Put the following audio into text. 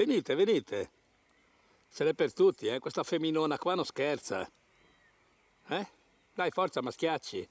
Venite, venite. Ce l'è per tutti, eh? Questa femminona qua non scherza. Eh? Dai, forza, maschiacci.